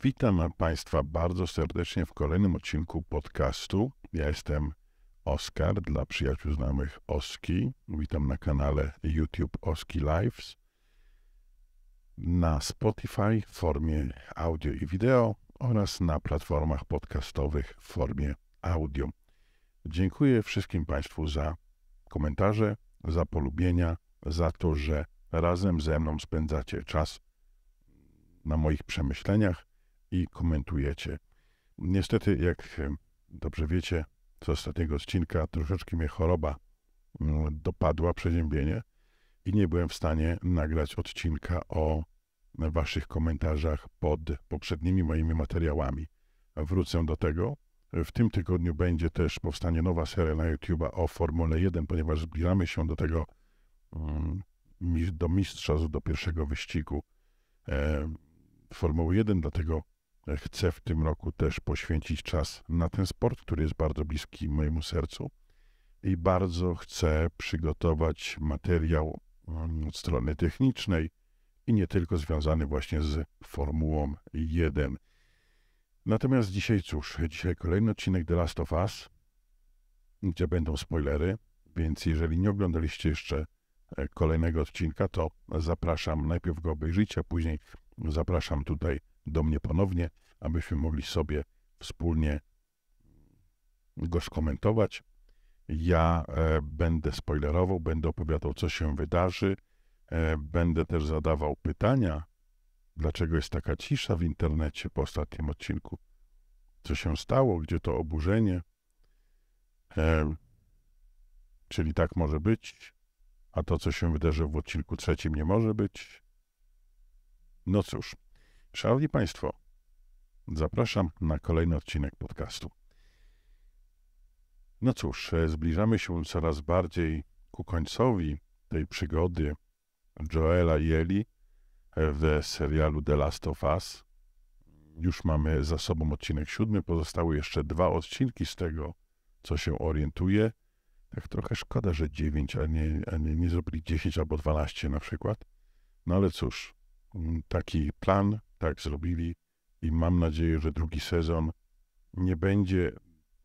Witam Państwa bardzo serdecznie w kolejnym odcinku podcastu. Ja jestem Oskar dla przyjaciół znajomych Oski. Witam na kanale YouTube Oski Lives, na Spotify w formie audio i wideo oraz na platformach podcastowych w formie audio. Dziękuję wszystkim Państwu za komentarze, za polubienia, za to, że razem ze mną spędzacie czas na moich przemyśleniach i komentujecie. Niestety, jak dobrze wiecie, z ostatniego odcinka troszeczkę mnie choroba mm, dopadła, przeziębienie i nie byłem w stanie nagrać odcinka o waszych komentarzach pod poprzednimi moimi materiałami. Wrócę do tego. W tym tygodniu będzie też powstanie nowa seria na YouTube'a o Formule 1, ponieważ zbliżamy się do tego mm, do mistrza, do pierwszego wyścigu e, Formuły 1, dlatego chcę w tym roku też poświęcić czas na ten sport, który jest bardzo bliski mojemu sercu i bardzo chcę przygotować materiał mm, od strony technicznej i nie tylko związany właśnie z Formułą 1. Natomiast dzisiaj cóż, dzisiaj kolejny odcinek The Last of Us, gdzie będą spoilery, więc jeżeli nie oglądaliście jeszcze e, kolejnego odcinka, to zapraszam, najpierw go obejrzyjcie, a później zapraszam tutaj do mnie ponownie, abyśmy mogli sobie wspólnie go skomentować. Ja e, będę spoilerował, będę opowiadał, co się wydarzy, e, będę też zadawał pytania, dlaczego jest taka cisza w internecie po ostatnim odcinku, co się stało, gdzie to oburzenie. E, czyli tak może być, a to, co się wydarzy w odcinku trzecim, nie może być. No cóż. Szanowni Państwo, zapraszam na kolejny odcinek podcastu. No cóż, e, zbliżamy się coraz bardziej ku końcowi tej przygody Joela i Eli e, w serialu The Last of Us. Już mamy za sobą odcinek siódmy, pozostały jeszcze dwa odcinki z tego, co się orientuje. Tak trochę szkoda, że dziewięć, a nie, a nie, nie zrobili dziesięć albo dwanaście na przykład. No ale cóż, taki plan tak zrobili i mam nadzieję, że drugi sezon nie będzie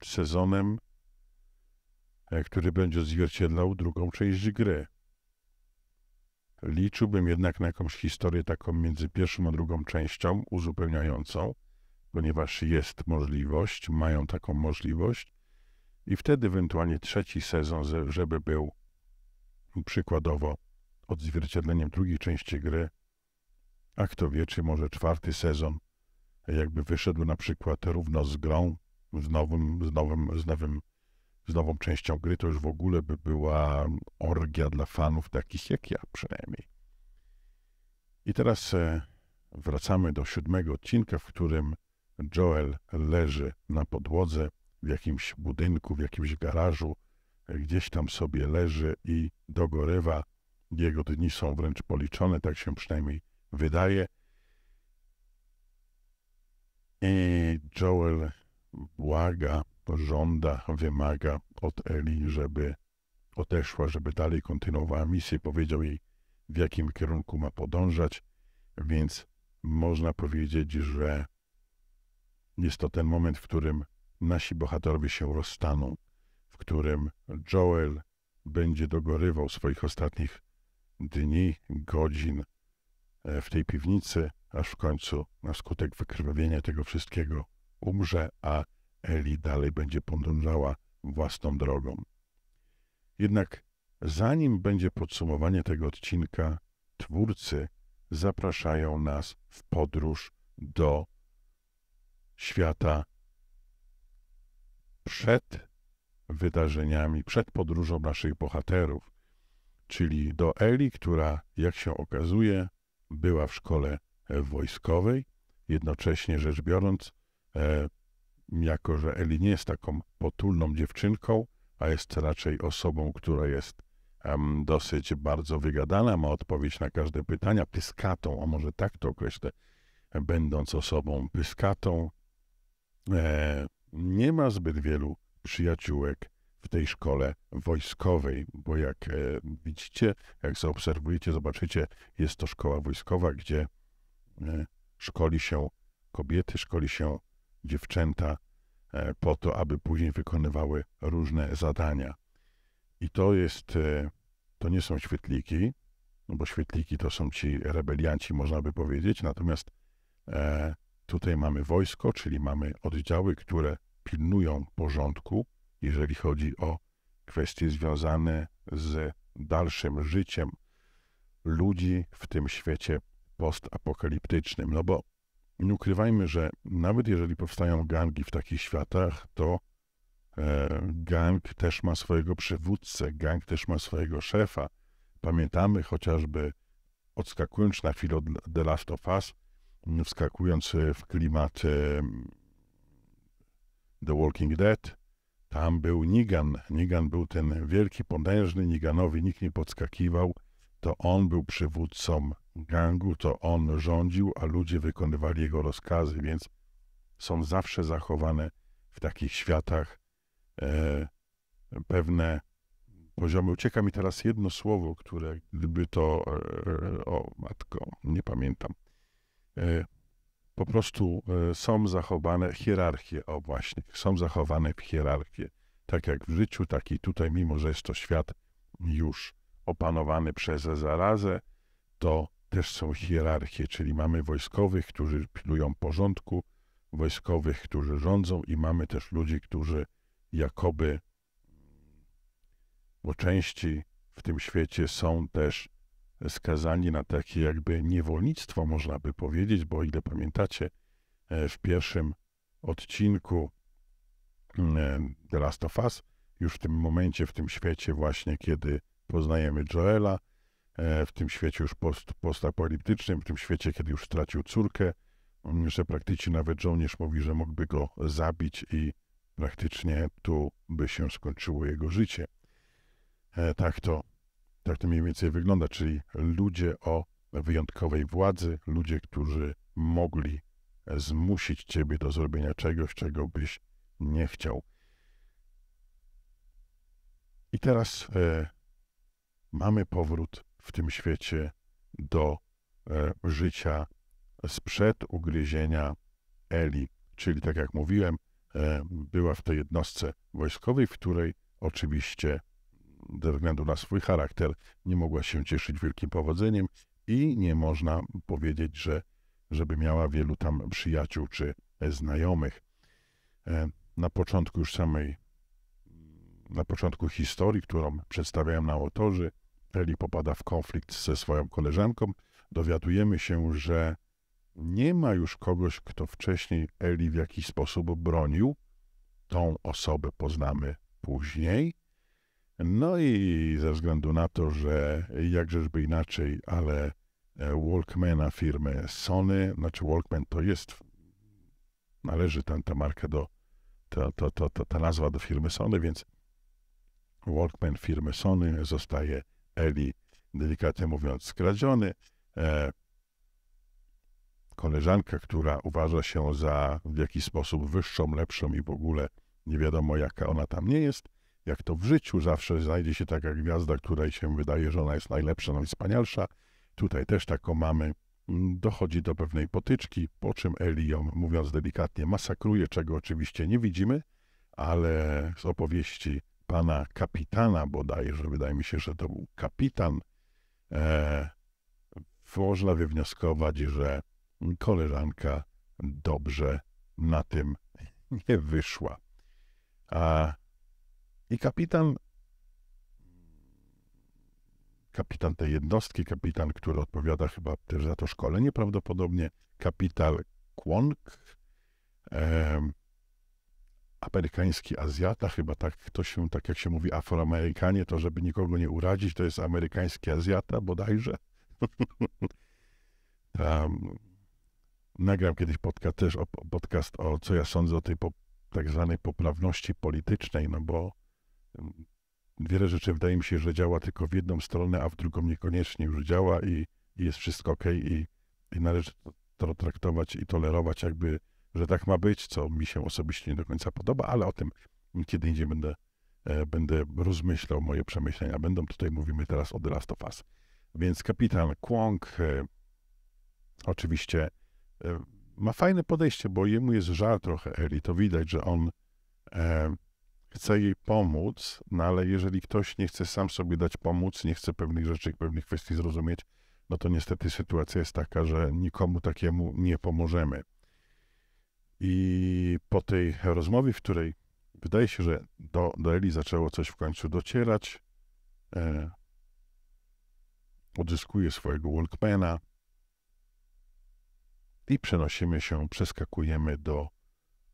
sezonem, e, który będzie odzwierciedlał drugą część gry. Liczyłbym jednak na jakąś historię taką między pierwszą a drugą częścią, uzupełniającą, ponieważ jest możliwość, mają taką możliwość, i wtedy ewentualnie trzeci sezon, żeby był przykładowo odzwierciedleniem drugiej części gry, a kto wie, czy może czwarty sezon jakby wyszedł na przykład równo z grą, z nowym, z nowym, z nowym, z nową częścią gry, to już w ogóle by była orgia dla fanów takich jak ja przynajmniej. I teraz e, wracamy do siódmego odcinka, w którym Joel leży na podłodze w jakimś budynku, w jakimś garażu, gdzieś tam sobie leży i dogorywa. Jego dni są wręcz policzone, tak się przynajmniej wydaje. I Joel błaga, żąda, wymaga od Eli, żeby odeszła, żeby dalej kontynuowała misję. Powiedział jej, w jakim kierunku ma podążać, więc można powiedzieć, że jest to ten moment, w którym nasi bohaterowie się rozstaną, w którym Joel będzie dogorywał swoich ostatnich dni, godzin, E, w tej piwnicy, aż w końcu na skutek wykrwawienia tego wszystkiego umrze, a Eli dalej będzie podążała własną drogą. Jednak zanim będzie podsumowanie tego odcinka, twórcy zapraszają nas w podróż do świata przed wydarzeniami, przed podróżą naszych bohaterów, czyli do Eli, która, jak się okazuje, była w szkole e, wojskowej. Jednocześnie rzecz biorąc, e, jako że Eli nie jest taką potulną dziewczynką, a jest raczej osobą, która jest um, dosyć bardzo wygadana, ma odpowiedź na każde pytania, pyskatą, a może tak to określę, będąc osobą pyskatą, e, nie ma zbyt wielu przyjaciółek w tej szkole wojskowej, bo jak e, widzicie, jak zaobserwujecie, zobaczycie, jest to szkoła wojskowa, gdzie e, szkoli się kobiety, szkoli się dziewczęta e, po to, aby później wykonywały różne zadania. I to jest, to nie są świetliki, no bo świetliki to są ci rebelianci, można by powiedzieć, natomiast tutaj mamy wojsko, czyli mamy oddziały, które pilnują porządku, jeżeli chodzi o kwestie związane z dalszym życiem ludzi w tym świecie postapokaliptycznym. No bo nie ukrywajmy, że nawet jeżeli powstają gangi w takich światach, to e, gang też ma swojego przywódcę, gang też ma swojego szefa. Pamiętamy chociażby, odskakując na chwilę od The Last of Us, wskakując w klimat The Walking Dead, tam był Nigan. Nigan był ten wielki, potężny, Niganowi nikt nie podskakiwał. To on był przywódcą gangu, to on rządził, a ludzie wykonywali jego rozkazy, więc są zawsze zachowane w takich światach e, pewne poziomy. Ucieka mi teraz jedno słowo, które gdyby to, e, e o matko, nie pamiętam. E, po prostu e, są zachowane hierarchie, o właśnie, są zachowane hierarchie. Tak jak w życiu, tak i tutaj, mimo że jest to świat już opanowany przez zarazę, to też są hierarchie, czyli mamy wojskowych, którzy pilują porządku, wojskowych, którzy rządzą i mamy też ludzi, którzy jakoby bo części w tym świecie są też skazani na takie jakby niewolnictwo, można by powiedzieć, bo ile pamiętacie, e, w pierwszym odcinku e, The Last of Us, już w tym momencie, w tym świecie właśnie, kiedy poznajemy Joela, e, w tym świecie już post, postapolitycznym, w tym świecie, kiedy już stracił córkę, mm, że praktycznie nawet żołnierz mówi, że mógłby go zabić i praktycznie tu by się skończyło jego życie. Tak to tak to mniej więcej wygląda, czyli ludzie o wyjątkowej władzy, ludzie, którzy mogli e, zmusić ciebie do zrobienia czegoś, czego byś nie chciał. I teraz e, mamy powrót w tym świecie do e, życia sprzed ugryzienia Eli, czyli tak jak mówiłem, e, była w tej jednostce wojskowej, w której oczywiście ze względu na swój charakter nie mogła się cieszyć wielkim powodzeniem i nie można powiedzieć, że żeby miała wielu tam przyjaciół czy znajomych. E, na początku już samej, na początku historii, którą przedstawiałem na otorzy, Eli popada w konflikt ze swoją koleżanką. Dowiadujemy się, że nie ma już kogoś, kto wcześniej Eli w jakiś sposób bronił. Tą osobę poznamy później. No i ze względu na to, że jakżeżby inaczej, ale e, Walkmana firmy Sony, znaczy Walkman to jest, należy tam ta marka do, ta, ta, ta, ta, nazwa do firmy Sony, więc Walkman firmy Sony zostaje Eli, delikatnie mówiąc, skradziony. E, koleżanka, która uważa się za w jakiś sposób wyższą, lepszą i w ogóle nie wiadomo jaka ona tam nie jest, jak to w życiu, zawsze znajdzie się taka gwiazda, której się wydaje, że ona jest najlepsza, najwspanialsza. No Tutaj też taką mamy. Mm, dochodzi do pewnej potyczki, po czym Eli ją, mówiąc delikatnie, masakruje, czego oczywiście nie widzimy, ale z opowieści pana kapitana bodajże, wydaje mi się, że to był kapitan, e, można wywnioskować, że koleżanka dobrze na tym nie wyszła. A i kapitan, kapitan tej jednostki, kapitan, który odpowiada chyba też za to szkolenie, prawdopodobnie kapital Kwong, e, amerykański Azjata, chyba tak to się, tak jak się mówi Afroamerykanie, to żeby nikogo nie urazić, to jest amerykański Azjata bodajże. um, nagram kiedyś podcast też o, podcast o co ja sądzę o tej po, tak zwanej poprawności politycznej, no bo wiele rzeczy wydaje mi się, że działa tylko w jedną stronę, a w drugą niekoniecznie już działa i, i jest wszystko ok i, i należy to, to traktować i tolerować jakby, że tak ma być, co mi się osobiście nie do końca podoba, ale o tym kiedy indziej będę, e, będę rozmyślał moje przemyślenia. Będą tutaj, mówimy teraz o The Last of Us. Więc kapitan Kwong e, oczywiście e, ma fajne podejście, bo jemu jest żal trochę Eli. To widać, że on e, chce jej pomóc, no ale jeżeli ktoś nie chce sam sobie dać pomóc, nie chce pewnych rzeczy, pewnych kwestii zrozumieć, no to niestety sytuacja jest taka, że nikomu takiemu nie pomożemy. I po tej rozmowie, w której wydaje się, że do, do Eli zaczęło coś w końcu docierać, e, odzyskuje swojego Walkmana i przenosimy się, przeskakujemy do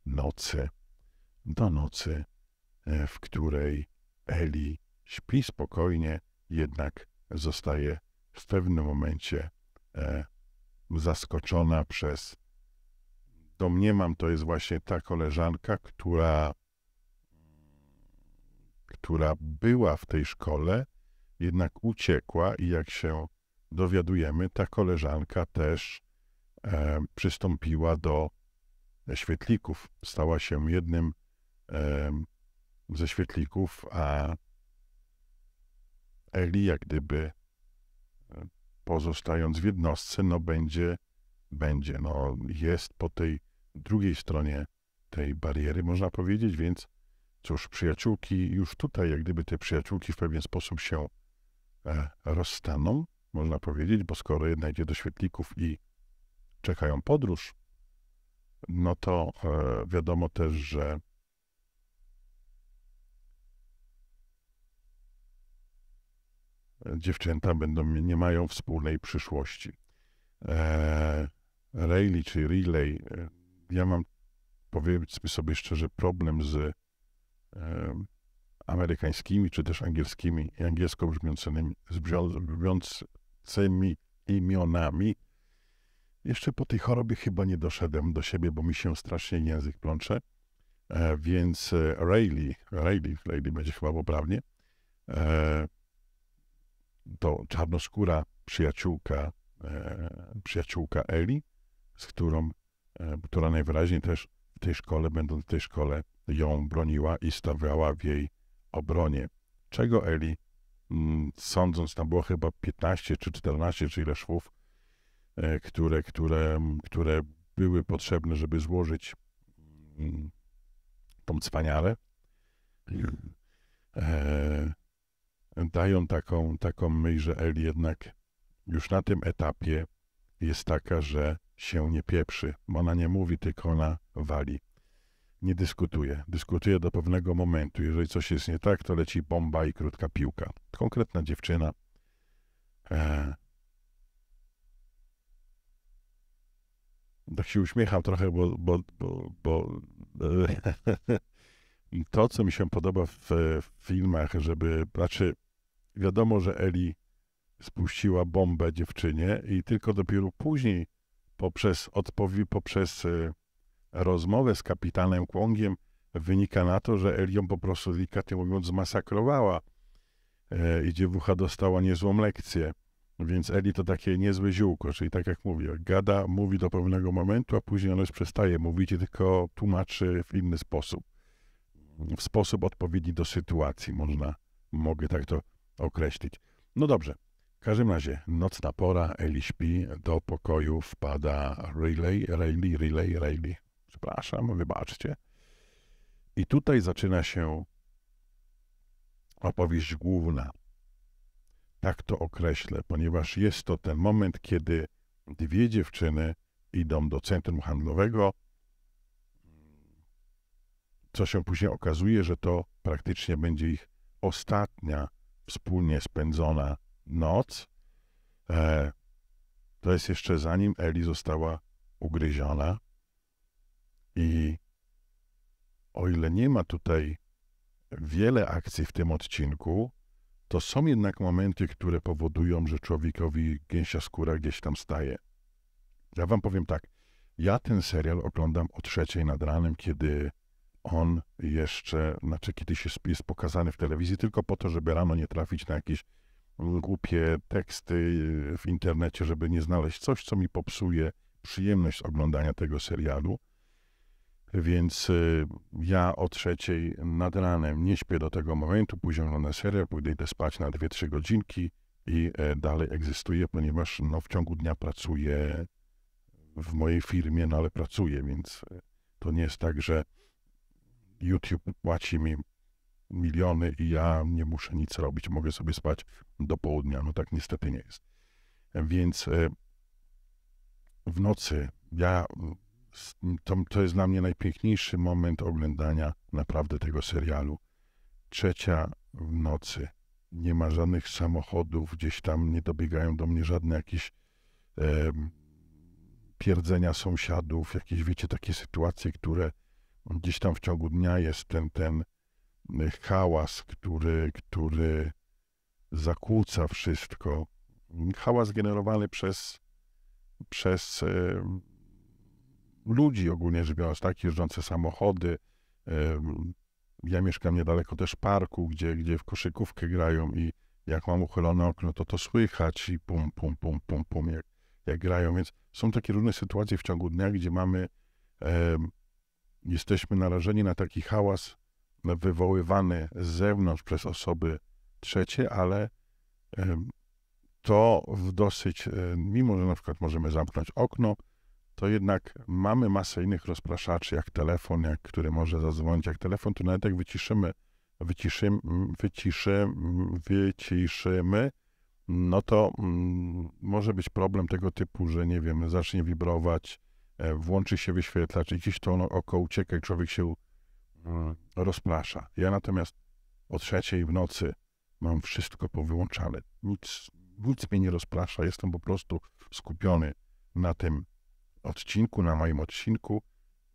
nocy, do nocy w której Eli śpi spokojnie, jednak zostaje w pewnym momencie e, zaskoczona przez domniemam, to jest właśnie ta koleżanka, która, która była w tej szkole, jednak uciekła i jak się dowiadujemy, ta koleżanka też e, przystąpiła do świetlików. Stała się jednym ze świetlików, a Eli, jak gdyby e, pozostając w jednostce, no będzie, będzie, no jest po tej drugiej stronie tej bariery, można powiedzieć, więc cóż, przyjaciółki już tutaj, jak gdyby te przyjaciółki w pewien sposób się e, rozstaną, można powiedzieć, bo skoro jedna idzie do świetlików i czekają podróż, no to e, wiadomo też, że dziewczęta będą, nie mają wspólnej przyszłości. E, Rayleigh czy Relay, e, ja mam, powiedzmy sobie szczerze, problem z e, amerykańskimi czy też angielskimi, angielsko brzmiącymi, brzmiącymi imionami. Jeszcze po tej chorobie chyba nie doszedłem do siebie, bo mi się strasznie język plącze. E, więc e, Rayleigh, Rayleigh, Rayleigh będzie chyba poprawnie, e, to czarnoskóra przyjaciółka, e, przyjaciółka Eli, z którą, e, która najwyraźniej też w tej szkole, będąc w tej szkole, ją broniła i stawiała w jej obronie. Czego Eli, mm, sądząc, tam było chyba 15 czy 14 czy ile szwów, e, które, które, które były potrzebne, żeby złożyć mm, tą cwaniarę. Mhm. E, dają taką, taką myśl, że Eli jednak już na tym etapie jest taka, że się nie pieprzy. Ona nie mówi, tylko ona wali. Nie dyskutuje. Dyskutuje do pewnego momentu. Jeżeli coś jest nie tak, to leci bomba i krótka piłka. Konkretna dziewczyna. Eee. Tak się uśmiecham trochę, bo, bo, bo, bo e, to, co mi się podoba w, w filmach, żeby, znaczy wiadomo, że Eli spuściła bombę dziewczynie i tylko dopiero później poprzez, odpowi- poprzez e, rozmowę z kapitanem Kwongiem wynika na to, że Eli ją po prostu delikatnie mówiąc zmasakrowała e, i dziewucha dostała niezłą lekcję. Więc Eli to takie niezłe ziółko, czyli tak jak mówię, gada, mówi do pewnego momentu, a później on już przestaje mówić, tylko tłumaczy w inny sposób. W sposób odpowiedni do sytuacji, można, mogę tak to określić. No dobrze. W każdym razie nocna pora, Eli śpi, do pokoju wpada Riley, Riley, Riley, Riley. Przepraszam, wybaczcie. I tutaj zaczyna się opowieść główna. Tak to określę, ponieważ jest to ten moment, kiedy dwie dziewczyny idą do centrum handlowego, co się później okazuje, że to praktycznie będzie ich ostatnia wspólnie spędzona noc. E, to jest jeszcze zanim Eli została ugryziona. I o ile nie ma tutaj wiele akcji w tym odcinku, to są jednak momenty, które powodują, że człowiekowi gęsia skóra gdzieś tam staje. Ja wam powiem tak, ja ten serial oglądam o trzeciej nad ranem, kiedy on jeszcze, znaczy kiedy się jest pokazany w telewizji tylko po to, żeby rano nie trafić na jakieś mm, głupie teksty y, w internecie, żeby nie znaleźć coś, co mi popsuje przyjemność oglądania tego serialu. Więc y, ja o trzeciej nad ranem nie śpię do tego momentu, później oglądam serial, pójdę idę spać na 2-3 godzinki i e, dalej egzystuję, ponieważ no, w ciągu dnia pracuję w mojej firmie, no ale pracuję, więc e, to nie jest tak, że YouTube płaci mi miliony i ja nie muszę nic robić, mogę sobie spać do południa. No tak niestety nie jest. Więc e, w nocy ja to, to jest dla mnie najpiękniejszy moment oglądania naprawdę tego serialu. Trzecia w nocy. Nie ma żadnych samochodów, gdzieś tam nie dobiegają do mnie żadne jakieś e, pierdzenia sąsiadów, jakieś, wiecie, takie sytuacje, które gdzieś tam w ciągu dnia jest ten, ten y, hałas, który, który zakłóca wszystko. Hałas generowany przez, przez e, ludzi ogólnie rzecz biorąc, tak? Jeżdżące samochody. E, ja mieszkam niedaleko też parku, gdzie, gdzie w koszykówkę grają i jak mam uchylone okno, to to słychać i pum, pum, pum, pum, pum, jak, jak grają. Więc są takie różne sytuacje w ciągu dnia, gdzie mamy jesteśmy narażeni na taki hałas wywoływany z zewnątrz przez osoby trzecie, ale to w dosyć, e, mimo że na przykład możemy zamknąć okno, to jednak mamy masę innych rozpraszaczy, jak telefon, jak, który może zadzwonić, jak telefon, to nawet jak wyciszymy, wyciszymy, wyciszymy, no to mm, może być problem tego typu, że nie wiem, zacznie wibrować E, włączy się wyświetlacz, jakiś to oko ucieka i człowiek się mm, rozprasza. Ja natomiast o trzeciej w nocy mam wszystko powyłączane. Nic, nic mnie nie rozprasza, jestem po prostu skupiony na tym odcinku, na moim odcinku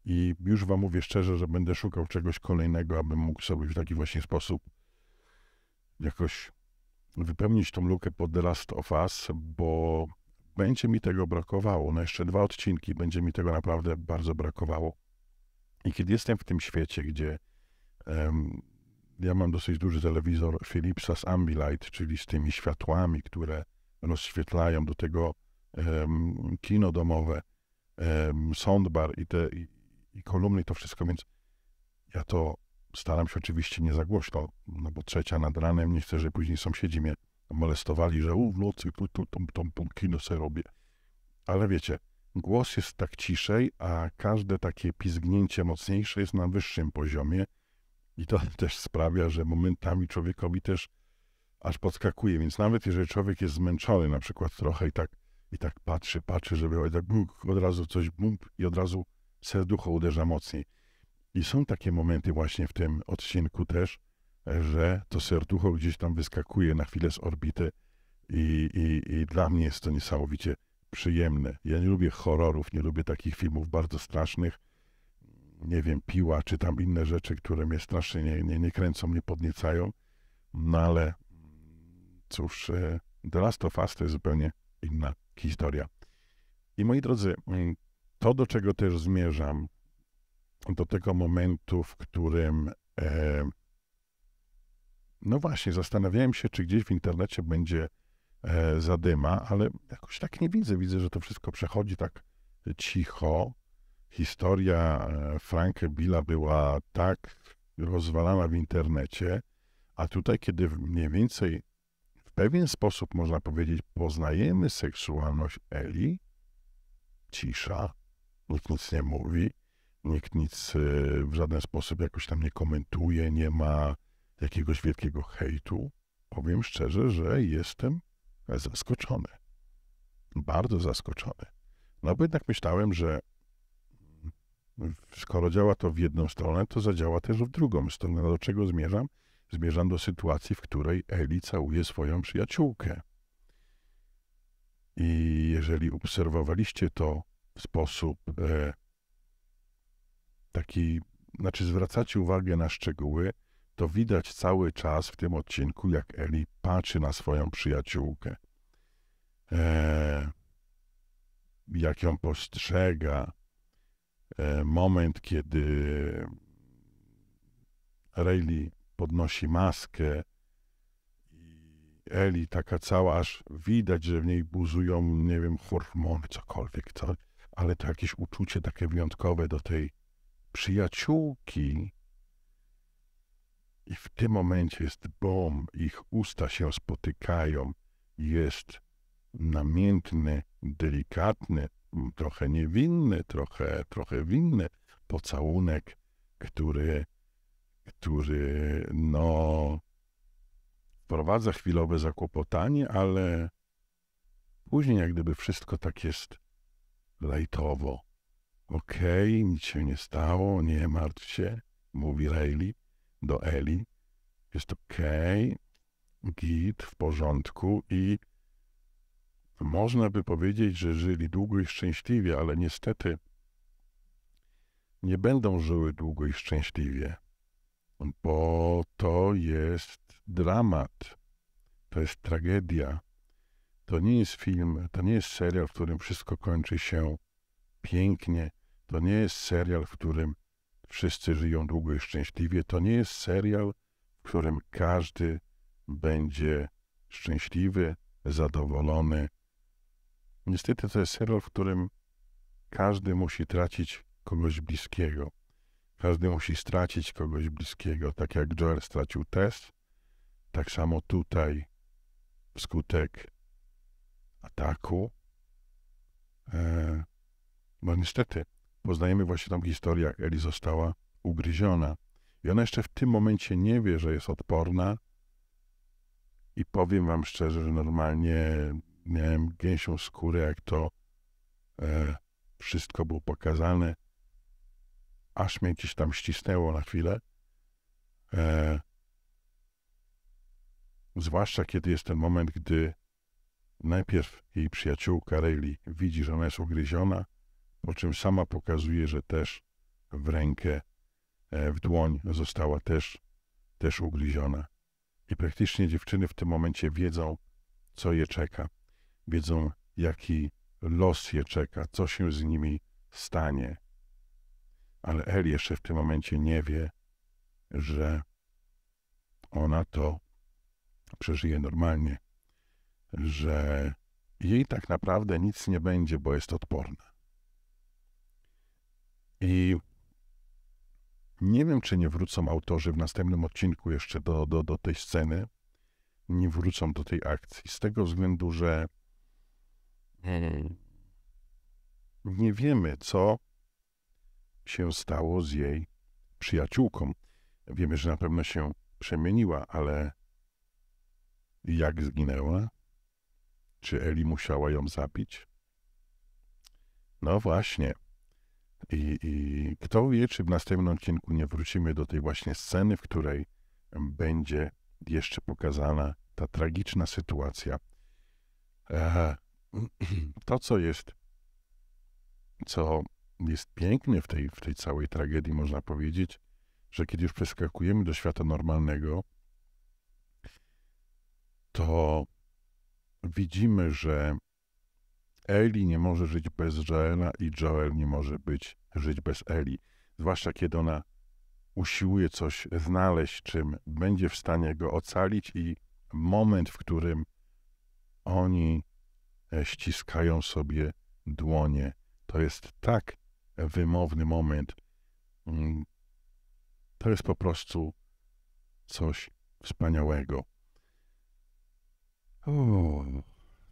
i już wam mówię szczerze, że będę szukał czegoś kolejnego, abym mógł sobie w taki właśnie sposób jakoś wypełnić tą lukę po The Last of Us, bo będzie mi tego brakowało. Na no, jeszcze dwa odcinki będzie mi tego naprawdę bardzo brakowało. I kiedy jestem w tym świecie, gdzie um, ja mam dosyć duży telewizor Philipsa z Ambilight, czyli z tymi światłami, które rozświetlają do tego um, kino domowe, um, soundbar i te i, i kolumny, to wszystko, więc ja to staram się oczywiście nie za głośno, no bo trzecia nad ranem, nie chcę, że później sąsiedzi mnie molestowali, że u w nocy tu, tu, tą, tą, tą kino se robię. Ale wiecie, głos jest tak ciszej, a każde takie pizgnięcie mocniejsze jest na wyższym poziomie i to też sprawia, że momentami człowiekowi też aż podskakuje, więc nawet jeżeli człowiek jest zmęczony na przykład trochę i tak, i tak patrzy, patrzy, żeby tak od razu coś bum i od razu serducho uderza mocniej. I są takie momenty właśnie w tym odcinku też, że to serducho gdzieś tam wyskakuje na chwilę z orbity i, i, i dla mnie jest to niesamowicie przyjemne. Ja nie lubię horrorów, nie lubię takich filmów bardzo strasznych. Nie wiem, piła czy tam inne rzeczy, które mnie strasznie nie, nie, nie kręcą, nie podniecają. No ale cóż, e, The Last of Us to jest zupełnie inna historia. I moi drodzy, to do czego też zmierzam, do tego momentu, w którym e, no właśnie, zastanawiałem się, czy gdzieś w internecie będzie e, zadyma, ale jakoś tak nie widzę. Widzę, że to wszystko przechodzi tak cicho. Historia e, Franka Billa była tak rozwalana w internecie, a tutaj, kiedy mniej więcej w pewien sposób, można powiedzieć, poznajemy seksualność Eli, cisza, nikt nic nie mówi, nikt nic e, w żaden sposób jakoś tam nie komentuje, nie ma jakiegoś wielkiego hejtu, powiem szczerze, że jestem zaskoczony. Bardzo zaskoczony. No bo jednak myślałem, że skoro działa to w jedną stronę, to zadziała też w drugą stronę. No do czego zmierzam? Zmierzam do sytuacji, w której Eli całuje swoją przyjaciółkę. I jeżeli obserwowaliście to w sposób e, taki, znaczy zwracacie uwagę na szczegóły, to widać cały czas w tym odcinku, jak Eli patrzy na swoją przyjaciółkę. E, jak ją postrzega. E, moment, kiedy Rayleigh podnosi maskę i Eli taka cała, aż widać, że w niej buzują, nie wiem, hormony, cokolwiek, co, ale to jakieś uczucie takie wyjątkowe do tej przyjaciółki, i w tym momencie jest bom, ich usta się spotykają, jest namiętny, delikatny, trochę niewinny, trochę, trochę winny pocałunek, który, który no wprowadza chwilowe zakłopotanie, ale później jak gdyby wszystko tak jest lajtowo. Okej, okay, nic się nie stało, nie martw się, mówi Rayleigh do Eli. Jest ok, git, w porządku i można by powiedzieć, że żyli długo i szczęśliwie, ale niestety nie będą żyły długo i szczęśliwie, bo to jest dramat, to jest tragedia. To nie jest film, to nie jest serial, w którym wszystko kończy się pięknie. To nie jest serial, w którym Wszyscy żyją długo i szczęśliwie. To nie jest serial, w którym każdy będzie szczęśliwy, zadowolony. Niestety to jest serial, w którym każdy musi tracić kogoś bliskiego. Każdy musi stracić kogoś bliskiego, tak jak Joel stracił test, tak samo tutaj wskutek ataku. E, no niestety, Poznajemy właśnie tam historię, jak Eli została ugryziona. I ona jeszcze w tym momencie nie wie, że jest odporna. I powiem wam szczerze, że normalnie miałem gęsią skórę, jak to e, wszystko było pokazane. Aż mnie gdzieś tam ścisnęło na chwilę. E, zwłaszcza kiedy jest ten moment, gdy najpierw jej przyjaciółka Rayleigh widzi, że ona jest ugryziona, po czym sama pokazuje, że też w rękę, e, w dłoń została też, też ugryziona. I praktycznie dziewczyny w tym momencie wiedzą, co je czeka. Wiedzą, jaki los je czeka, co się z nimi stanie. Ale El jeszcze w tym momencie nie wie, że ona to przeżyje normalnie, że jej tak naprawdę nic nie będzie, bo jest odporna. I nie wiem, czy nie wrócą autorzy w następnym odcinku jeszcze do, do, do tej sceny. Nie wrócą do tej akcji. Z tego względu, że mm, nie wiemy, co się stało z jej przyjaciółką. Wiemy, że na pewno się przemieniła, ale jak zginęła? Czy Eli musiała ją zabić? No właśnie. I, I kto wie, czy w następnym odcinku nie wrócimy do tej właśnie sceny, w której będzie jeszcze pokazana ta tragiczna sytuacja. Eee, to, co jest, co jest piękne w tej, w tej całej tragedii, można powiedzieć, że kiedy już przeskakujemy do świata normalnego, to widzimy, że Eli nie może żyć bez Joela i Joel nie może być, żyć bez Eli. Zwłaszcza kiedy ona usiłuje coś znaleźć, czym będzie w stanie go ocalić i moment, w którym oni e, ściskają sobie dłonie. To jest tak wymowny moment. Mm. To jest po prostu coś wspaniałego.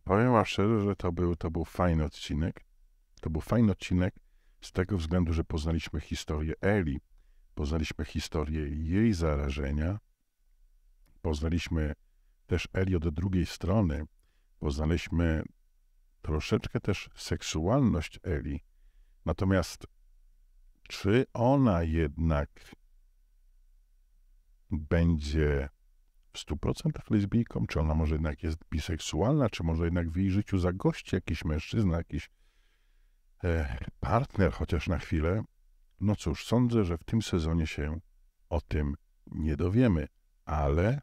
Powiem wam szczerze, że to był, to był fajny odcinek. To był fajny odcinek z tego względu, że poznaliśmy historię Eli, poznaliśmy historię jej zarażenia, poznaliśmy też Eli od drugiej strony, poznaliśmy troszeczkę też seksualność Eli. Natomiast czy ona jednak będzie 100% lesbijką? Czy ona może jednak jest biseksualna? Czy może jednak w jej życiu zagości jakiś mężczyzna, jakiś e, partner chociaż na chwilę? No cóż, sądzę, że w tym sezonie się o tym nie dowiemy, ale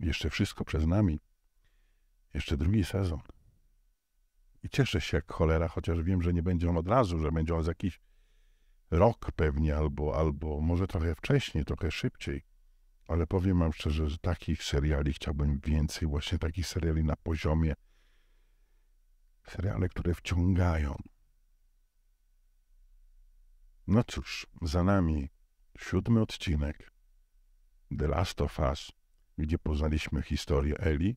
jeszcze wszystko przez nami. Jeszcze drugi sezon. I cieszę się jak cholera, chociaż wiem, że nie będzie on od razu, że będzie on za jakiś rok pewnie, albo, albo może trochę wcześniej, trochę szybciej ale powiem Wam szczerze, że takich seriali chciałbym więcej, właśnie takich seriali na poziomie. Seriale, które wciągają. No cóż, za nami siódmy odcinek The Last of Us, gdzie poznaliśmy historię Eli.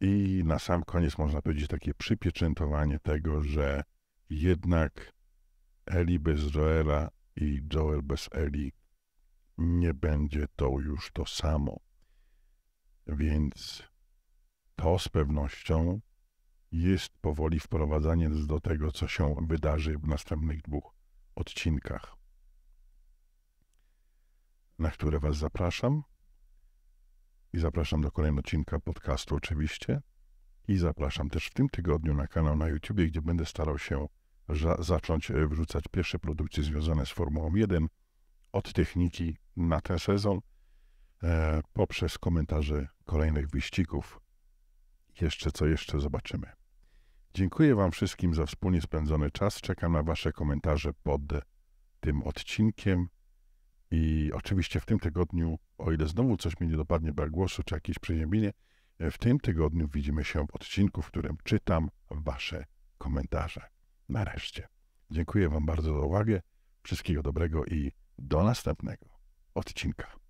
I na sam koniec można powiedzieć takie przypieczętowanie tego, że jednak Eli bez Joela i Joel bez Eli nie będzie to już to samo. Więc to z pewnością jest powoli wprowadzanie do tego, co się wydarzy w następnych dwóch odcinkach, na które Was zapraszam. I zapraszam do kolejnego odcinka podcastu, oczywiście. I zapraszam też w tym tygodniu na kanał na YouTube, gdzie będę starał się zacząć e, wrzucać pierwsze produkcje związane z Formułą 1 od techniki na ten sezon, e, poprzez komentarze kolejnych wyścigów. Jeszcze co jeszcze zobaczymy. Dziękuję Wam wszystkim za wspólnie spędzony czas. Czekam na Wasze komentarze pod tym odcinkiem. I oczywiście w tym tygodniu, o ile znowu coś mi nie dopadnie brak głosu czy jakieś przeziębienie, e, w tym tygodniu widzimy się w odcinku, w którym czytam Wasze komentarze. Nareszcie. Dziękuję Wam bardzo za uwagę. Wszystkiego dobrego i do następnego odcinka.